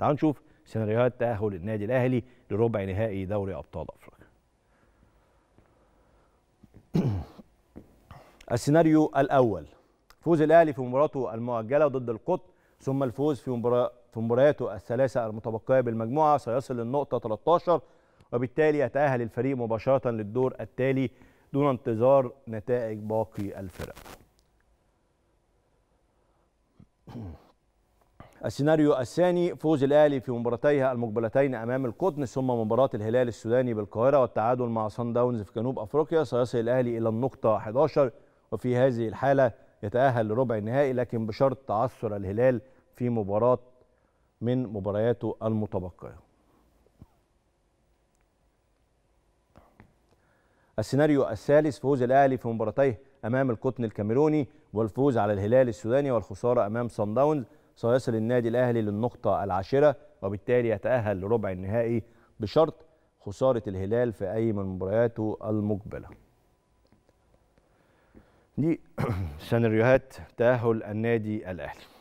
تعالوا نشوف سيناريوهات تأهل النادي الأهلي لربع نهائي دوري أبطال أفريقيا السيناريو الأول فوز الأهلي في مباراته المؤجلة ضد القط ثم الفوز في مباراة في مبارياته الثلاثة المتبقية بالمجموعة سيصل للنقطة 13 وبالتالي يتأهل الفريق مباشرة للدور التالي دون انتظار نتائج باقي الفرق. السيناريو الثاني فوز الاهلي في مباراتيها المقبلتين امام القطن ثم مباراه الهلال السوداني بالقاهره والتعادل مع صن داونز في جنوب افريقيا سيصل الاهلي الى النقطه 11 وفي هذه الحاله يتاهل لربع النهائي لكن بشرط تعثر الهلال في مباراه من مبارياته المتبقيه السيناريو الثالث فوز الاهلي في مباراتيه امام القطن الكاميروني والفوز على الهلال السوداني والخساره امام صن داونز سيصل النادي الاهلي للنقطه العاشره وبالتالي يتاهل لربع النهائي بشرط خساره الهلال في اي من مبارياته المقبله دي سيناريوهات تاهل النادي الاهلي